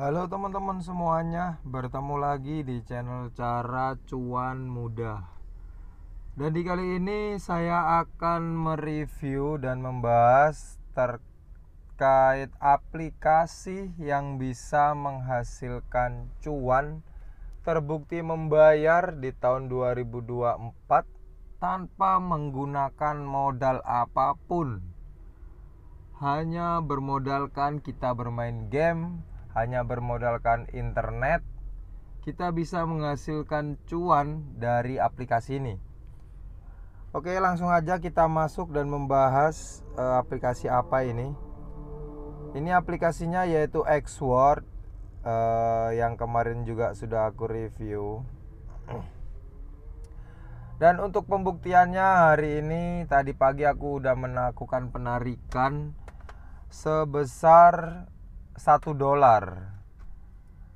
Halo teman-teman semuanya, bertemu lagi di channel Cara Cuan Mudah. Dan di kali ini saya akan mereview dan membahas terkait aplikasi yang bisa menghasilkan cuan terbukti membayar di tahun 2024 tanpa menggunakan modal apapun. Hanya bermodalkan kita bermain game hanya bermodalkan internet, kita bisa menghasilkan cuan dari aplikasi ini. Oke, langsung aja kita masuk dan membahas e, aplikasi apa ini. Ini aplikasinya yaitu Xword e, yang kemarin juga sudah aku review. Dan untuk pembuktiannya hari ini tadi pagi aku udah melakukan penarikan sebesar satu dolar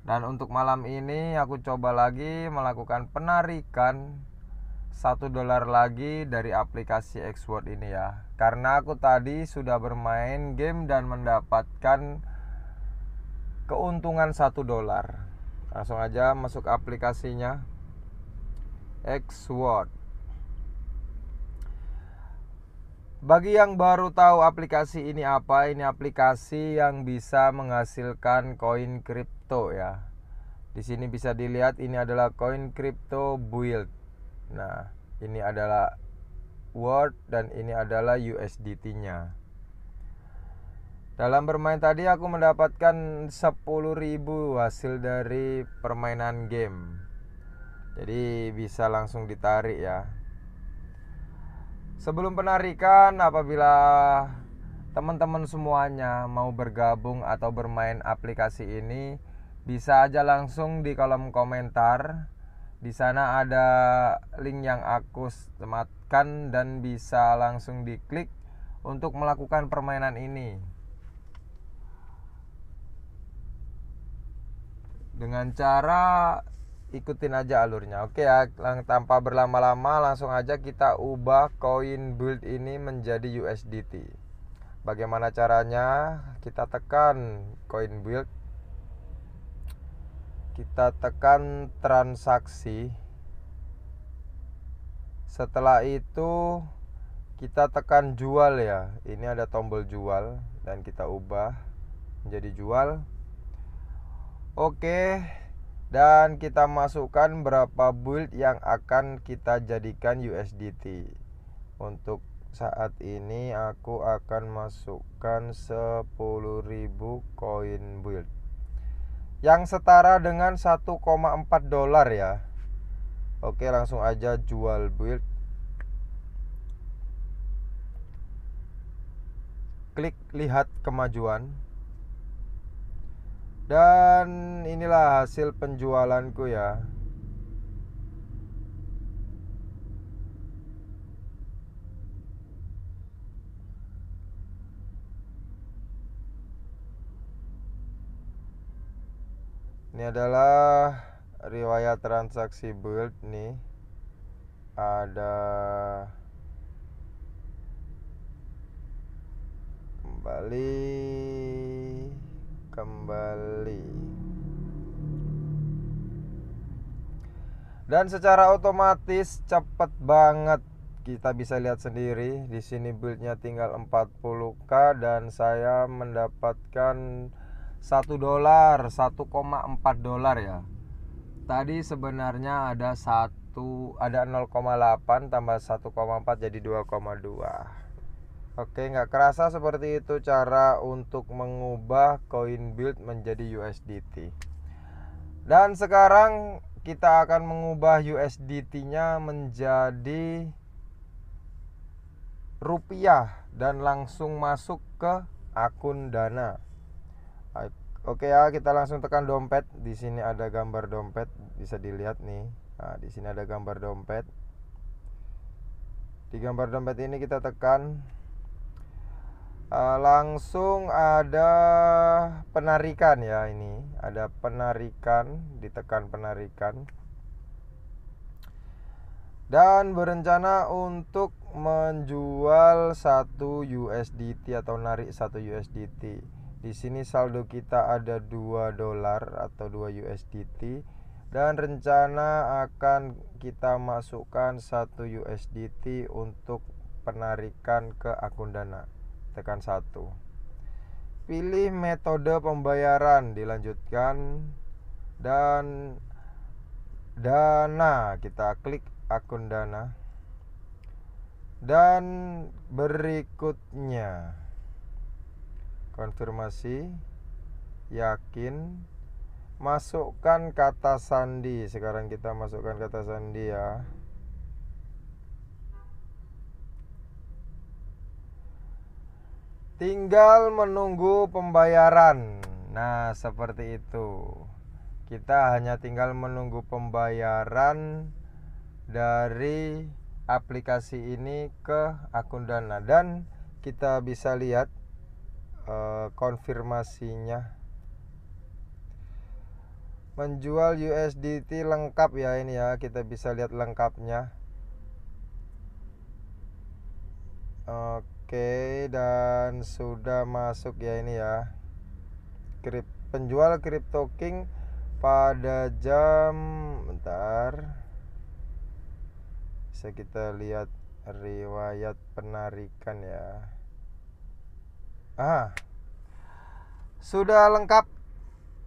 dan untuk malam ini aku coba lagi melakukan penarikan satu dolar lagi dari aplikasi Xword ini ya karena aku tadi sudah bermain game dan mendapatkan keuntungan satu dolar langsung aja masuk aplikasinya Xword Bagi yang baru tahu aplikasi ini apa, ini aplikasi yang bisa menghasilkan koin kripto ya. Di sini bisa dilihat ini adalah koin kripto build. Nah, ini adalah Word dan ini adalah USDT-nya. Dalam bermain tadi aku mendapatkan 10.000 hasil dari permainan game. Jadi bisa langsung ditarik ya. Sebelum penarikan, apabila teman-teman semuanya mau bergabung atau bermain aplikasi ini, bisa aja langsung di kolom komentar. Di sana ada link yang aku sematkan dan bisa langsung diklik untuk melakukan permainan ini. Dengan cara ikutin aja alurnya oke ya lang tanpa berlama-lama langsung aja kita ubah koin build ini menjadi USDT bagaimana caranya kita tekan koin build kita tekan transaksi setelah itu kita tekan jual ya ini ada tombol jual dan kita ubah menjadi jual oke dan kita masukkan berapa build yang akan kita jadikan USDT untuk saat ini aku akan masukkan 10.000 koin build yang setara dengan 1,4 dolar ya Oke langsung aja jual build klik lihat kemajuan dan inilah hasil penjualanku ya. Ini adalah riwayat transaksi build nih. Ada kembali kembali dan secara otomatis cepet banget kita bisa lihat sendiri di sini buildnya tinggal 40k dan saya mendapatkan 1 dolar 1,4 dolar ya tadi sebenarnya ada satu ada 0,8 tambah 1,4 jadi 2,2 Oke, nggak kerasa seperti itu cara untuk mengubah coin build menjadi USDT. Dan sekarang kita akan mengubah USDT-nya menjadi rupiah dan langsung masuk ke akun Dana. Oke ya, kita langsung tekan dompet. Di sini ada gambar dompet, bisa dilihat nih. Nah, di sini ada gambar dompet. Di gambar dompet ini kita tekan Eh, langsung ada penarikan ya ini ada penarikan ditekan penarikan dan berencana untuk menjual satu USDT atau narik satu USDT. Di sini saldo kita ada dua dolar atau dua USDT dan rencana akan kita masukkan satu USDT untuk penarikan ke akun Dana tekan satu, pilih metode pembayaran dilanjutkan dan dana kita klik akun dana dan berikutnya konfirmasi yakin masukkan kata sandi sekarang kita masukkan kata sandi ya tinggal menunggu pembayaran. Nah, seperti itu. Kita hanya tinggal menunggu pembayaran dari aplikasi ini ke akun Dana dan kita bisa lihat e, konfirmasinya. Menjual USDT lengkap ya ini ya, kita bisa lihat lengkapnya. Eh, Oke dan sudah masuk ya ini ya Krip, penjual crypto king pada jam bentar bisa kita lihat riwayat penarikan ya ah sudah lengkap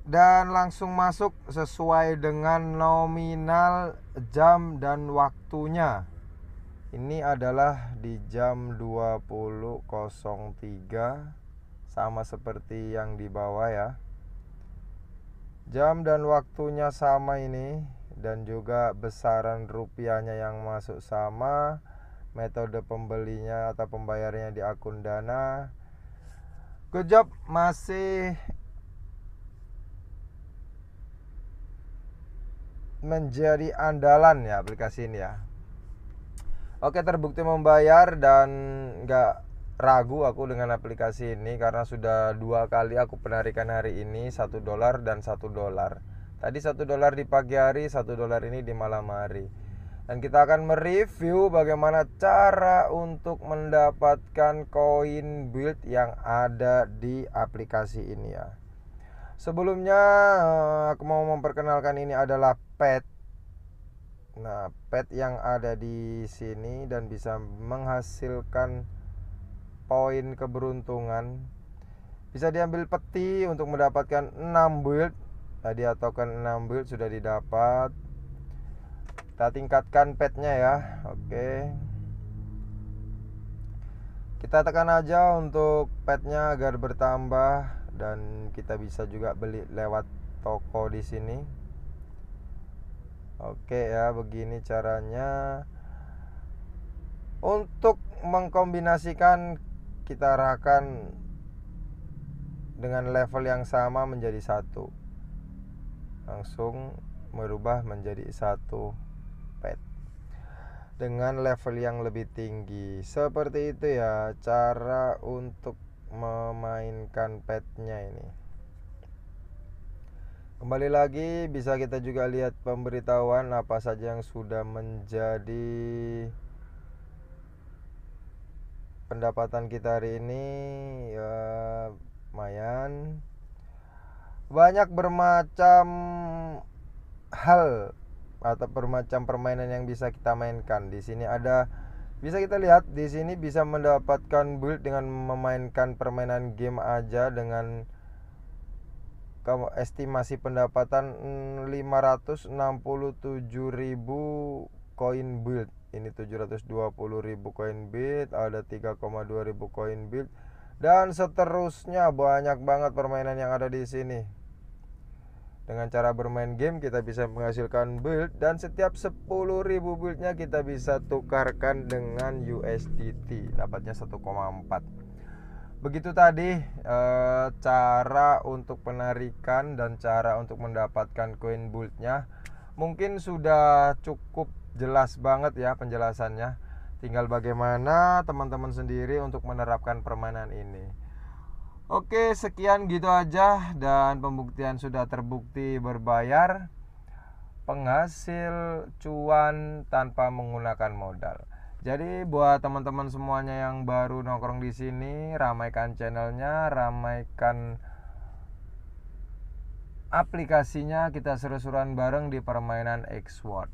dan langsung masuk sesuai dengan nominal jam dan waktunya ini adalah di jam 20.03 sama seperti yang di bawah ya jam dan waktunya sama ini dan juga besaran rupiahnya yang masuk sama metode pembelinya atau pembayarannya di akun dana good job masih menjadi andalan ya aplikasi ini ya Oke terbukti membayar dan nggak ragu aku dengan aplikasi ini karena sudah dua kali aku penarikan hari ini satu dolar dan satu dolar. Tadi satu dolar di pagi hari, satu dolar ini di malam hari. Dan kita akan mereview bagaimana cara untuk mendapatkan koin build yang ada di aplikasi ini ya. Sebelumnya eh, aku mau memperkenalkan ini adalah pet Nah, pet yang ada di sini dan bisa menghasilkan poin keberuntungan bisa diambil peti untuk mendapatkan 6 build tadi atau kan 6 build sudah didapat kita tingkatkan petnya ya oke kita tekan aja untuk petnya agar bertambah dan kita bisa juga beli lewat toko di sini Oke ya, begini caranya. Untuk mengkombinasikan kita arahkan dengan level yang sama menjadi satu. Langsung merubah menjadi satu pet dengan level yang lebih tinggi. Seperti itu ya cara untuk memainkan petnya ini. Kembali lagi bisa kita juga lihat pemberitahuan apa saja yang sudah menjadi pendapatan kita hari ini ya lumayan banyak bermacam hal atau bermacam permainan yang bisa kita mainkan. Di sini ada bisa kita lihat di sini bisa mendapatkan build dengan memainkan permainan game aja dengan estimasi pendapatan 567.000 mm, koin build ini 720.000 koin build ada 3,2 ribu koin build dan seterusnya banyak banget permainan yang ada di sini dengan cara bermain game kita bisa menghasilkan build dan setiap 10.000 buildnya kita bisa tukarkan dengan USDT dapatnya 1,4 begitu tadi e, cara untuk penarikan dan cara untuk mendapatkan koin bultnya mungkin sudah cukup jelas banget ya penjelasannya tinggal bagaimana teman-teman sendiri untuk menerapkan permainan ini oke sekian gitu aja dan pembuktian sudah terbukti berbayar penghasil cuan tanpa menggunakan modal jadi buat teman-teman semuanya yang baru nongkrong di sini, ramaikan channelnya, ramaikan aplikasinya, kita seru-seruan bareng di permainan X-Word.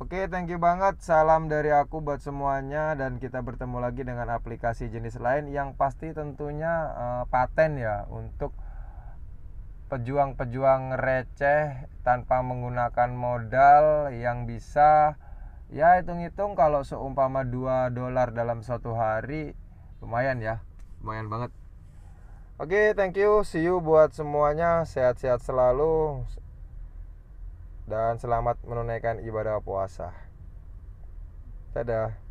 Oke, thank you banget. Salam dari aku buat semuanya dan kita bertemu lagi dengan aplikasi jenis lain yang pasti tentunya uh, paten ya untuk pejuang-pejuang receh tanpa menggunakan modal yang bisa ya hitung-hitung kalau seumpama 2 dolar dalam satu hari lumayan ya lumayan banget oke okay, thank you see you buat semuanya sehat-sehat selalu dan selamat menunaikan ibadah puasa dadah